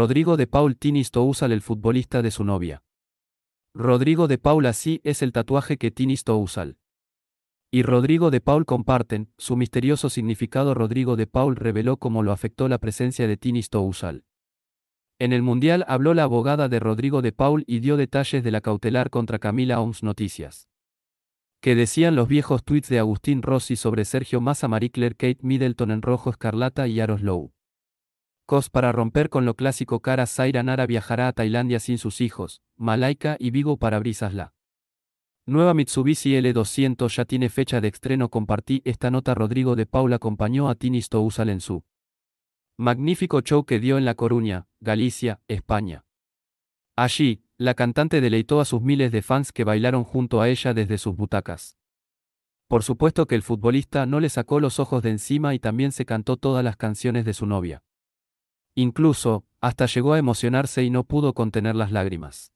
Rodrigo de Paul Tini Tousal el futbolista de su novia. Rodrigo de Paul así es el tatuaje que Tini Tousal y Rodrigo de Paul comparten, su misterioso significado Rodrigo de Paul reveló cómo lo afectó la presencia de Tini Tousal. En el Mundial habló la abogada de Rodrigo de Paul y dio detalles de la cautelar contra Camila Oms Noticias. Que decían los viejos tweets de Agustín Rossi sobre Sergio Massa, Marie Kate Middleton en rojo escarlata y Aros Lowe. Cos para romper con lo clásico Cara Zaira Nara viajará a Tailandia sin sus hijos, Malaika y Vigo para brisas Nueva Mitsubishi L200 ya tiene fecha de estreno compartí esta nota Rodrigo de Paula acompañó a Tini Stousal en su magnífico show que dio en La Coruña, Galicia, España. Allí, la cantante deleitó a sus miles de fans que bailaron junto a ella desde sus butacas. Por supuesto que el futbolista no le sacó los ojos de encima y también se cantó todas las canciones de su novia. Incluso, hasta llegó a emocionarse y no pudo contener las lágrimas.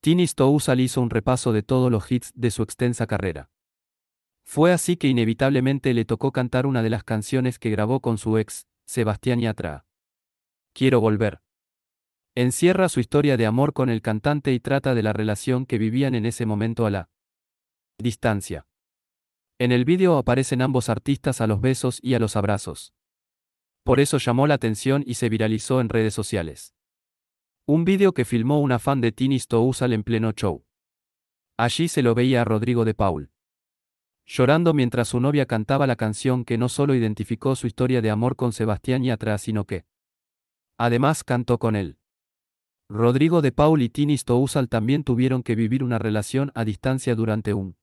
Tini Stousal hizo un repaso de todos los hits de su extensa carrera. Fue así que inevitablemente le tocó cantar una de las canciones que grabó con su ex, Sebastián Yatra. Quiero volver. Encierra su historia de amor con el cantante y trata de la relación que vivían en ese momento a la distancia. En el vídeo aparecen ambos artistas a los besos y a los abrazos. Por eso llamó la atención y se viralizó en redes sociales. Un vídeo que filmó una fan de Tini Stousal en pleno show. Allí se lo veía a Rodrigo de Paul. Llorando mientras su novia cantaba la canción que no solo identificó su historia de amor con Sebastián y atrás, sino que además cantó con él. Rodrigo de Paul y Tini Stousal también tuvieron que vivir una relación a distancia durante un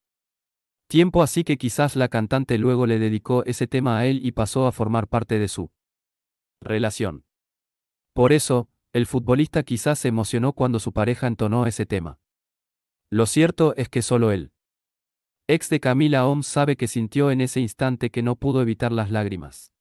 tiempo así que quizás la cantante luego le dedicó ese tema a él y pasó a formar parte de su relación. Por eso, el futbolista quizás se emocionó cuando su pareja entonó ese tema. Lo cierto es que solo él, ex de Camila Oms, sabe que sintió en ese instante que no pudo evitar las lágrimas.